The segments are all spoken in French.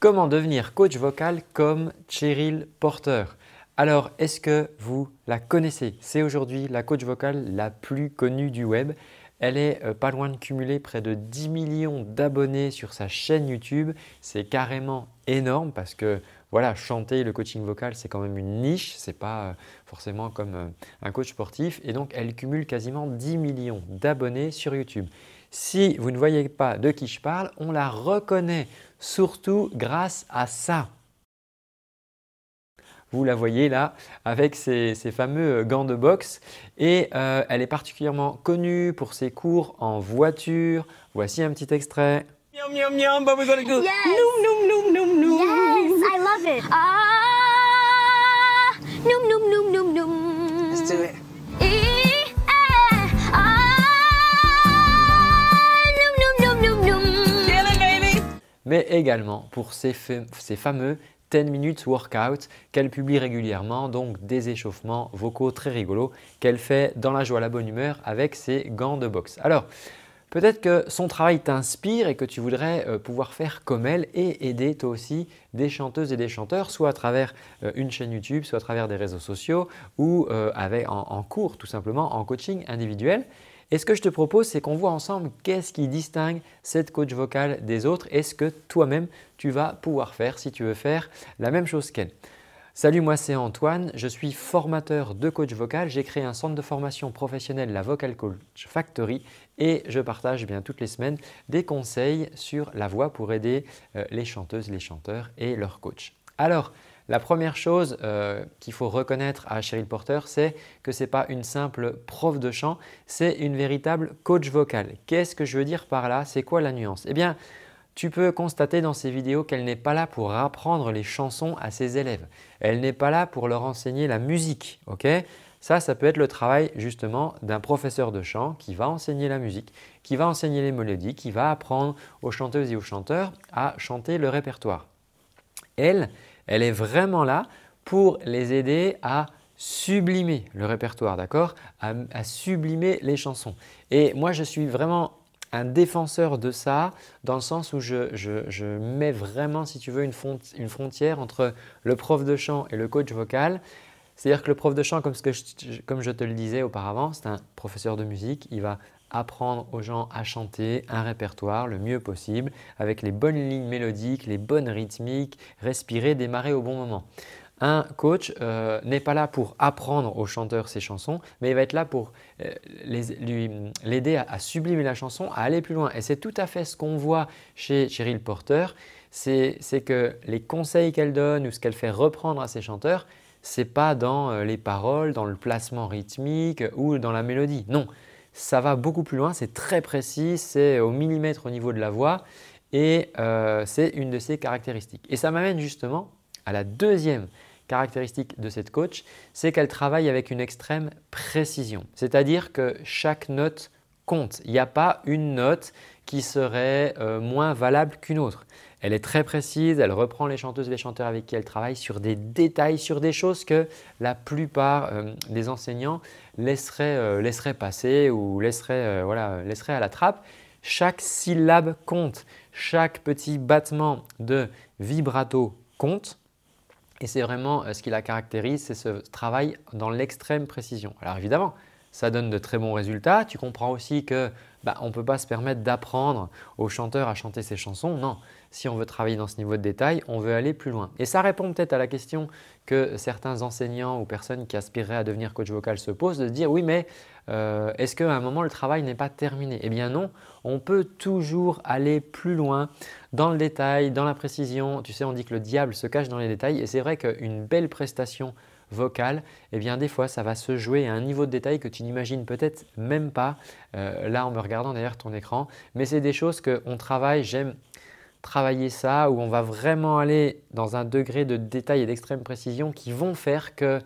Comment devenir coach vocal comme Cheryl Porter Alors, est-ce que vous la connaissez C'est aujourd'hui la coach vocale la plus connue du web. Elle est euh, pas loin de cumuler près de 10 millions d'abonnés sur sa chaîne YouTube. C'est carrément énorme parce que voilà, chanter le coaching vocal, c'est quand même une niche, c'est pas euh, forcément comme euh, un coach sportif et donc elle cumule quasiment 10 millions d'abonnés sur YouTube. Si vous ne voyez pas de qui je parle, on la reconnaît, surtout grâce à ça. Vous la voyez là avec ses, fameux gants de boxe et euh, elle est particulièrement connue pour ses cours en voiture. Voici un petit extrait. Bah, mais également pour ses fameux 10 minutes workout qu'elle publie régulièrement, donc des échauffements vocaux très rigolos qu'elle fait dans la joie, la bonne humeur avec ses gants de boxe. Alors, peut-être que son travail t'inspire et que tu voudrais euh, pouvoir faire comme elle et aider toi aussi des chanteuses et des chanteurs, soit à travers euh, une chaîne YouTube, soit à travers des réseaux sociaux ou euh, avec, en cours tout simplement, en coaching individuel. Et ce que je te propose, c'est qu'on voit ensemble qu'est-ce qui distingue cette coach vocale des autres et ce que toi-même tu vas pouvoir faire si tu veux faire la même chose qu'elle. Salut, moi c'est Antoine, je suis formateur de coach vocal. J'ai créé un centre de formation professionnelle, la Vocal Coach Factory, et je partage eh bien toutes les semaines des conseils sur la voix pour aider euh, les chanteuses, les chanteurs et leurs coachs. Alors, la première chose euh, qu'il faut reconnaître à Cheryl Porter, c'est que ce n'est pas une simple prof de chant, c'est une véritable coach vocale. Qu'est-ce que je veux dire par là C'est quoi la nuance Eh bien, tu peux constater dans ces vidéos qu'elle n'est pas là pour apprendre les chansons à ses élèves. Elle n'est pas là pour leur enseigner la musique. ça, ça peut être le travail justement d'un professeur de chant qui va enseigner la musique, qui va enseigner les mélodies, qui va apprendre aux chanteuses et aux chanteurs à chanter le répertoire. Elle, elle est vraiment là pour les aider à sublimer le répertoire, d'accord à, sublimer les chansons. Et moi, je suis vraiment un défenseur de ça, dans le sens où je, mets vraiment, si tu veux, une, frontière entre le prof de chant et le coach vocal. C'est-à-dire que le prof de chant, comme, je, comme, je, te le disais auparavant, c'est un professeur de musique, il va apprendre aux gens à chanter un répertoire le mieux possible, avec les bonnes lignes mélodiques, les bonnes rythmiques, respirer, démarrer au bon moment. Un coach euh, n'est pas là pour apprendre aux chanteurs ses chansons, mais il va être là pour euh, l'aider à, sublimer la chanson, à aller plus loin. Et c'est tout à fait ce qu'on voit chez Cheryl Porter, c'est que les conseils qu'elle donne ou ce qu'elle fait reprendre à ses chanteurs, ce n'est pas dans euh, les paroles, dans le placement rythmique ou dans la mélodie. Non, ça va beaucoup plus loin, c'est très précis, c'est au millimètre au niveau de la voix et euh, c'est une de ses caractéristiques. Et ça m'amène justement à la deuxième caractéristique de cette coach, c'est qu'elle travaille avec une extrême précision. C'est-à-dire que chaque note compte. Il n'y a pas une note qui serait euh, moins valable qu'une autre. Elle est très précise, elle reprend les chanteuses et les chanteurs avec qui elle travaille sur des détails, sur des choses que la plupart euh, des enseignants euh, laisseraient, passer ou laisseraient, euh, voilà, laisseraient à la trappe. Chaque syllabe compte, chaque petit battement de vibrato compte. Et c'est vraiment ce qui la caractérise, c'est ce travail dans l'extrême précision. Alors évidemment, ça donne de très bons résultats. Tu comprends aussi que bah, on ne peut pas se permettre d'apprendre aux chanteurs à chanter ses chansons. Non, si on veut travailler dans ce niveau de détail, on veut aller plus loin. Et ça répond peut-être à la question que certains enseignants ou personnes qui aspireraient à devenir coach vocal se posent, de dire oui mais euh, est-ce qu'à un moment le travail n'est pas terminé Eh bien non, on peut toujours aller plus loin dans le détail, dans la précision. Tu sais, on dit que le diable se cache dans les détails et c'est vrai qu'une belle prestation vocale, eh bien des fois ça va se jouer à un niveau de détail que tu n'imagines peut-être même pas, euh, là en me regardant derrière ton écran, mais c'est des choses qu'on travaille, j'aime travailler ça, où on va vraiment aller dans un degré de détail et d'extrême précision qui vont faire que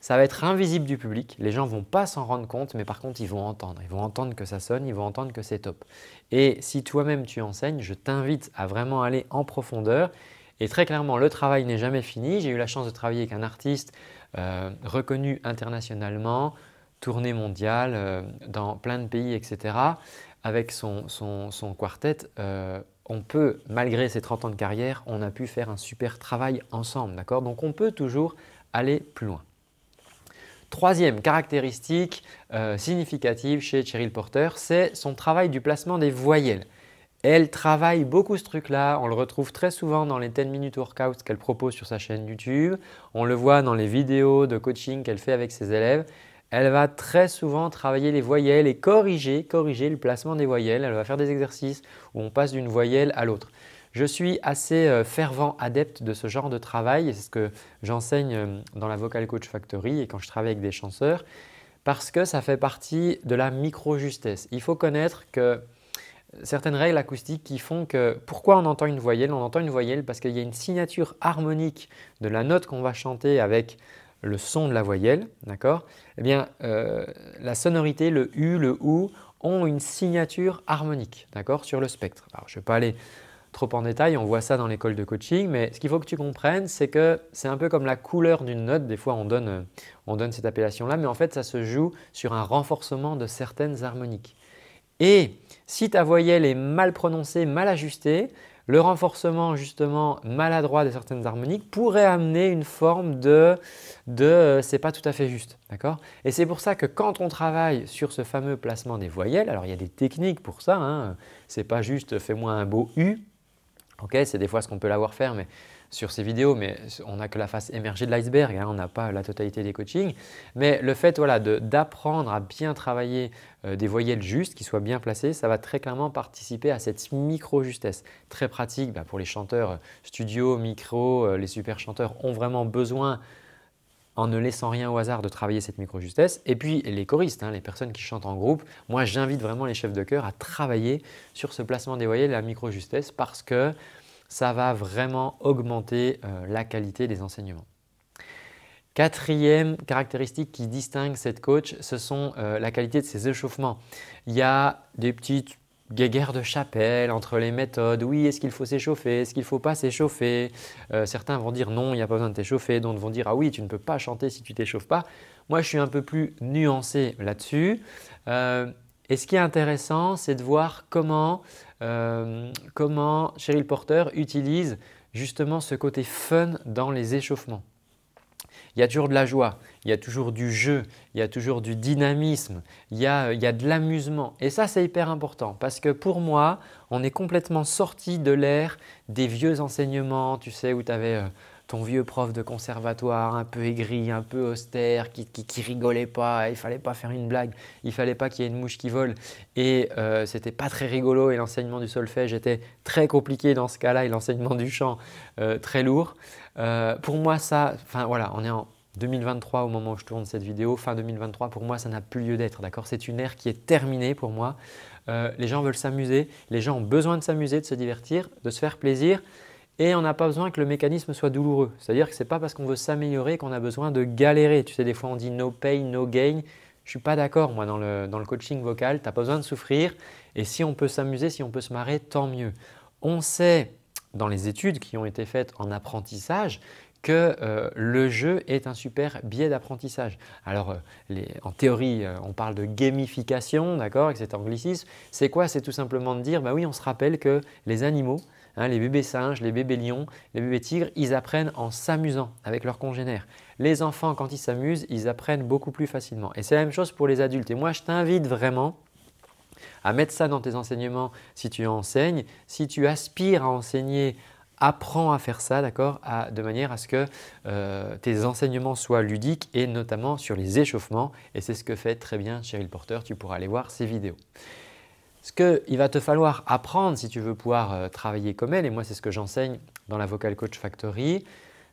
ça va être invisible du public, les gens ne vont pas s'en rendre compte, mais par contre ils vont entendre, ils vont entendre que ça sonne, ils vont entendre que c'est top. Et si toi-même tu enseignes, je t'invite à vraiment aller en profondeur et très clairement, le travail n'est jamais fini. J'ai eu la chance de travailler avec un artiste euh, reconnu internationalement, tournée mondiale euh, dans plein de pays, etc. Avec son, quartet, euh, on peut, malgré ses 30 ans de carrière, on a pu faire un super travail ensemble, d'accord Donc on peut toujours aller plus loin. Troisième caractéristique significative chez Cheryl Porter, c'est son travail du placement des voyelles. Elle travaille beaucoup ce truc-là, on le retrouve très souvent dans les 10 minutes workouts qu'elle propose sur sa chaîne YouTube, on le voit dans les vidéos de coaching qu'elle fait avec ses élèves. Elle va très souvent travailler les voyelles et corriger, corriger le placement des voyelles. Elle va faire des exercices où on passe d'une voyelle à l'autre. Je suis assez euh, fervent adepte de ce genre de travail c'est ce que j'enseigne euh, dans la Vocal Coach Factory et quand je travaille avec des chanteurs parce que ça fait partie de la micro-justesse. Il faut connaître que certaines règles acoustiques qui font que pourquoi on entend une voyelle On entend une voyelle parce qu'il y a une signature harmonique de la note qu'on va chanter avec le son de la voyelle, d'accord Eh bien, euh, la sonorité, le U, le OU, ont une signature harmonique, d'accord, sur le spectre. je ne vais pas aller trop en détail, on voit ça dans l'école de coaching, mais ce qu'il faut que tu comprennes, c'est que c'est un peu comme la couleur d'une note, des fois on donne, euh, on donne cette appellation-là, mais en fait ça se joue sur un renforcement de certaines harmoniques. Et si ta voyelle est mal prononcée, mal ajustée, le renforcement justement maladroit de certaines harmoniques pourrait amener une forme de, de euh, c'est pas tout à fait juste, d'accord Et c'est pour ça que quand on travaille sur ce fameux placement des voyelles, alors il y a des techniques pour ça, hein, c'est pas juste fais-moi un beau U, C'est des fois ce qu'on peut l'avoir faire, mais sur ces vidéos, mais on n'a que la face émergée de l'iceberg, hein, on n'a pas la totalité des coachings. Mais le fait voilà, d'apprendre à bien travailler euh, des voyelles justes, qui soient bien placées, ça va très clairement participer à cette micro-justesse. Très pratique bah, pour les chanteurs euh, studio, micro, euh, les super chanteurs ont vraiment besoin en ne laissant rien au hasard de travailler cette micro-justesse. Et puis les choristes, hein, les personnes qui chantent en groupe, moi j'invite vraiment les chefs de chœur à travailler sur ce placement des voyelles la micro-justesse parce que ça va vraiment augmenter euh, la qualité des enseignements. Quatrième caractéristique qui distingue cette coach, ce sont euh, la qualité de ses échauffements. Il y a des petites guéguerres de chapelle entre les méthodes. Oui, est-ce qu'il faut s'échauffer Est-ce qu'il ne faut pas s'échauffer euh, Certains vont dire non, il n'y a pas besoin de t'échauffer. D'autres vont dire ah oui, tu ne peux pas chanter si tu t'échauffes pas. Moi, je suis un peu plus nuancé là-dessus. et ce qui est intéressant, c'est de voir comment euh, comment Cheryl Porter utilise justement ce côté fun dans les échauffements. Il y a toujours de la joie, il y a toujours du jeu, il y a toujours du dynamisme, il y a, euh, il y a de l'amusement. Et ça, c'est hyper important parce que pour moi, on est complètement sorti de l'ère des vieux enseignements, tu sais, où tu avais... Euh, ton vieux prof de conservatoire, un peu aigri, un peu austère, qui, qui, rigolait pas, il fallait pas faire une blague, il fallait pas qu'il y ait une mouche qui vole, et euh, c'était pas très rigolo, et l'enseignement du solfège était très compliqué dans ce cas-là, et l'enseignement du chant euh, très lourd. Euh, pour moi, ça, enfin voilà, on est en 2023 au moment où je tourne cette vidéo, fin 2023, pour moi, ça n'a plus lieu d'être, d'accord C'est une ère qui est terminée pour moi. les gens veulent s'amuser, les gens ont besoin de s'amuser, de se divertir, de se faire plaisir. Et on n'a pas besoin que le mécanisme soit douloureux. C'est-à-dire que ce n'est pas parce qu'on veut s'améliorer qu'on a besoin de galérer. Tu sais, des fois on dit no pain, no gain. Je ne suis pas d'accord, moi, dans le, coaching vocal. Tu n'as pas besoin de souffrir. Et si on peut s'amuser, si on peut se marrer, tant mieux. On sait, dans les études qui ont été faites en apprentissage, que euh, le jeu est un super biais d'apprentissage. Alors, euh, en théorie, euh, on parle de gamification, d'accord, avec cet anglicisme. C'est quoi C'est tout simplement de dire, bah oui, on se rappelle que les animaux, Hein, les bébés singes, les bébés lions, les bébés tigres, ils apprennent en s'amusant avec leurs congénères. Les enfants, quand ils s'amusent, ils apprennent beaucoup plus facilement. Et c'est la même chose pour les adultes. Et moi, je t'invite vraiment à mettre ça dans tes enseignements si tu enseignes, si tu aspires à enseigner apprends à faire ça, d'accord, de manière à ce que euh, tes enseignements soient ludiques et notamment sur les échauffements. Et c'est ce que fait très bien Cheryl Porter. Tu pourras aller voir ses vidéos. Ce qu'il va te falloir apprendre si tu veux pouvoir euh, travailler comme elle, et moi c'est ce que j'enseigne dans la Vocal Coach Factory,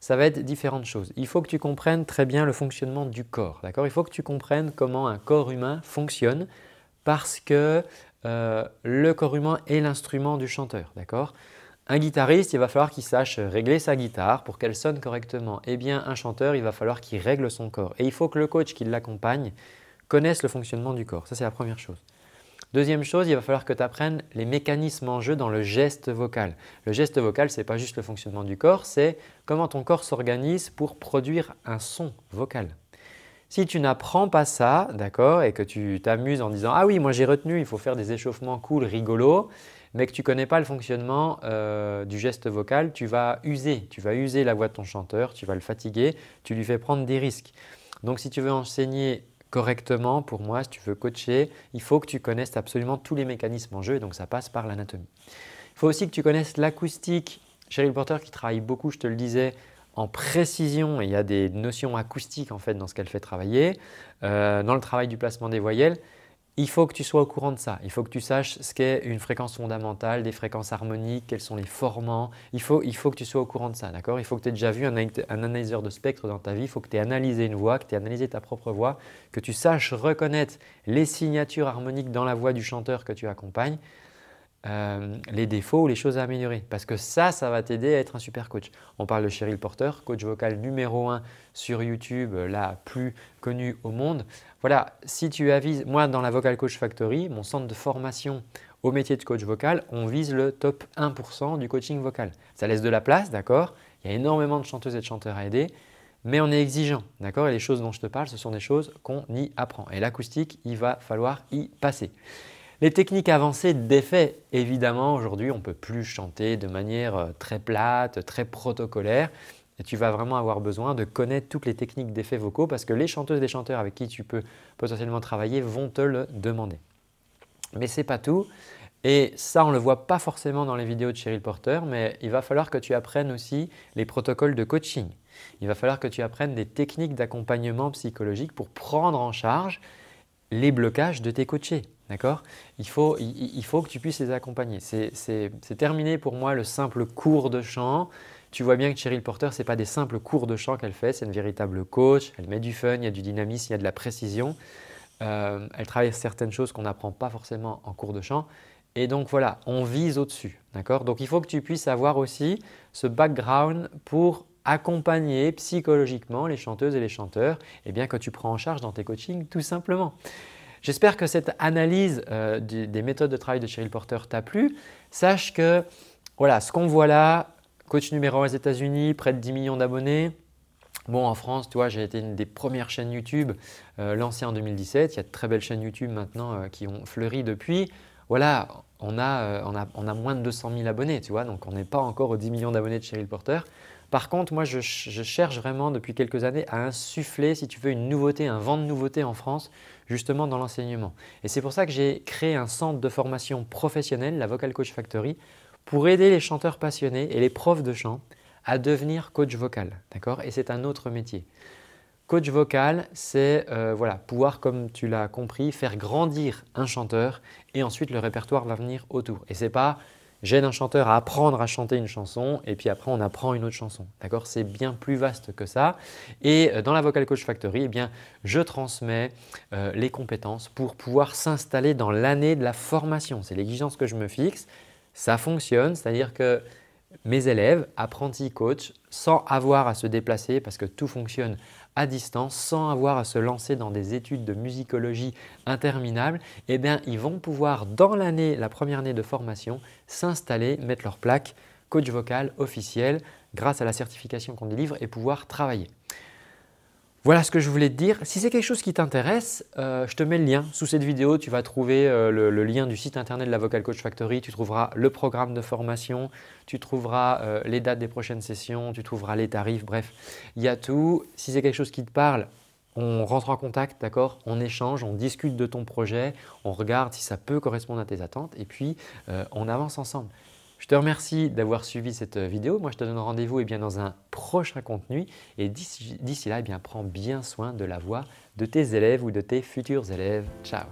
ça va être différentes choses. Il faut que tu comprennes très bien le fonctionnement du corps, d'accord Il faut que tu comprennes comment un corps humain fonctionne parce que euh, le corps humain est l'instrument du chanteur, d'accord un guitariste, il va falloir qu'il sache régler sa guitare pour qu'elle sonne correctement. Eh bien, un chanteur, il va falloir qu'il règle son corps. Et il faut que le coach qui l'accompagne connaisse le fonctionnement du corps. Ça, c'est la première chose. Deuxième chose, il va falloir que tu apprennes les mécanismes en jeu dans le geste vocal. Le geste vocal, ce n'est pas juste le fonctionnement du corps, c'est comment ton corps s'organise pour produire un son vocal. Si tu n'apprends pas ça, d'accord, et que tu t'amuses en disant Ah oui, moi j'ai retenu, il faut faire des échauffements cool, rigolos, mais que tu ne connais pas le fonctionnement euh, du geste vocal, tu vas user, tu vas user la voix de ton chanteur, tu vas le fatiguer, tu lui fais prendre des risques. Donc si tu veux enseigner correctement, pour moi, si tu veux coacher, il faut que tu connaisses absolument tous les mécanismes en jeu, et donc ça passe par l'anatomie. Il faut aussi que tu connaisses l'acoustique. Cheryl Porter qui travaille beaucoup, je te le disais, en précision, il y a des notions acoustiques en fait dans ce qu'elle fait travailler, euh, dans le travail du placement des voyelles, il faut que tu sois au courant de ça. Il faut que tu saches ce qu'est une fréquence fondamentale, des fréquences harmoniques, quels sont les formants. Il faut, que tu sois au courant de ça, d'accord Il faut que tu aies déjà vu un, un, analyseur de spectre dans ta vie. Il faut que tu aies analysé une voix, que tu aies analysé ta propre voix, que tu saches reconnaître les signatures harmoniques dans la voix du chanteur que tu accompagnes. Euh, les défauts ou les choses à améliorer. Parce que ça, ça va t'aider à être un super coach. On parle de Cheryl Porter, coach vocal numéro 1 sur YouTube, euh, la plus connue au monde. Voilà, si tu avises, moi dans la Vocal Coach Factory, mon centre de formation au métier de coach vocal, on vise le top 1% du coaching vocal. Ça laisse de la place, d'accord Il y a énormément de chanteuses et de chanteurs à aider, mais on est exigeant, d'accord Et les choses dont je te parle, ce sont des choses qu'on y apprend. Et l'acoustique, il va falloir y passer. Les techniques avancées d'effet, évidemment, aujourd'hui, on ne peut plus chanter de manière euh, très plate, très protocolaire. Et tu vas vraiment avoir besoin de connaître toutes les techniques d'effets vocaux parce que les chanteuses et les chanteurs avec qui tu peux potentiellement travailler vont te le demander. Mais ce n'est pas tout. Et ça, on ne le voit pas forcément dans les vidéos de Cheryl Porter, mais il va falloir que tu apprennes aussi les protocoles de coaching. Il va falloir que tu apprennes des techniques d'accompagnement psychologique pour prendre en charge les blocages de tes coachés. D'accord il faut, que tu puisses les accompagner. C'est terminé pour moi le simple cours de chant. Tu vois bien que Cheryl Porter, ce n'est pas des simples cours de chant qu'elle fait, c'est une véritable coach. Elle met du fun, il y a du dynamisme, il y a de la précision. Euh, elle travaille certaines choses qu'on n'apprend pas forcément en cours de chant. Et donc voilà, on vise au-dessus. D'accord Donc il faut que tu puisses avoir aussi ce background pour accompagner psychologiquement les chanteuses et les chanteurs et eh bien, que tu prends en charge dans tes coachings tout simplement. J'espère que cette analyse euh, des méthodes de travail de Cheryl Porter t'a plu. Sache que voilà, ce qu'on voit là, coach numéro 1 aux États-Unis, près de 10 millions d'abonnés. Bon, en France, j'ai été une des premières chaînes YouTube euh, lancées en 2017. Il y a de très belles chaînes YouTube maintenant euh, qui ont fleuri depuis. Voilà, on a, a, moins de 200 000 abonnés, tu vois, donc on n'est pas encore aux 10 millions d'abonnés de Cheryl Porter. Par contre, moi, je, cherche vraiment depuis quelques années à insuffler, si tu veux, une nouveauté, un vent de nouveauté en France, justement dans l'enseignement. Et c'est pour ça que j'ai créé un centre de formation professionnelle, la Vocal Coach Factory, pour aider les chanteurs passionnés et les profs de chant à devenir coach vocal. D'accord Et c'est un autre métier. Coach vocal, c'est euh, voilà, pouvoir, comme tu l'as compris, faire grandir un chanteur et ensuite le répertoire va venir autour. Et n’est pas j'aide un chanteur à apprendre à chanter une chanson et puis après on apprend une autre chanson. D'accord C'est bien plus vaste que ça. Et euh, dans la Vocal Coach Factory, eh bien, je transmets euh, les compétences pour pouvoir s'installer dans l'année de la formation. C'est l'exigence que je me fixe. Ça fonctionne, c'est-à-dire que mes élèves, apprentis, coach sans avoir à se déplacer parce que tout fonctionne à distance sans avoir à se lancer dans des études de musicologie interminables, eh bien, ils vont pouvoir, dans l'année, la première année de formation, s'installer, mettre leur plaque coach vocal officiel grâce à la certification qu'on délivre et pouvoir travailler. Voilà ce que je voulais te dire. Si c'est quelque chose qui t'intéresse, euh, je te mets le lien. Sous cette vidéo, tu vas trouver euh, le, lien du site internet de la Vocal Coach Factory. Tu trouveras le programme de formation, tu trouveras euh, les dates des prochaines sessions, tu trouveras les tarifs, bref, il y a tout. Si c'est quelque chose qui te parle, on rentre en contact, d'accord On échange, on discute de ton projet, on regarde si ça peut correspondre à tes attentes et puis on avance ensemble. Je te remercie d'avoir suivi cette euh, vidéo. Moi, je te donne rendez-vous et eh bien, dans un prochain contenu. Et d'ici là, eh bien, prends bien soin de la voix de tes élèves ou de tes futurs élèves. Ciao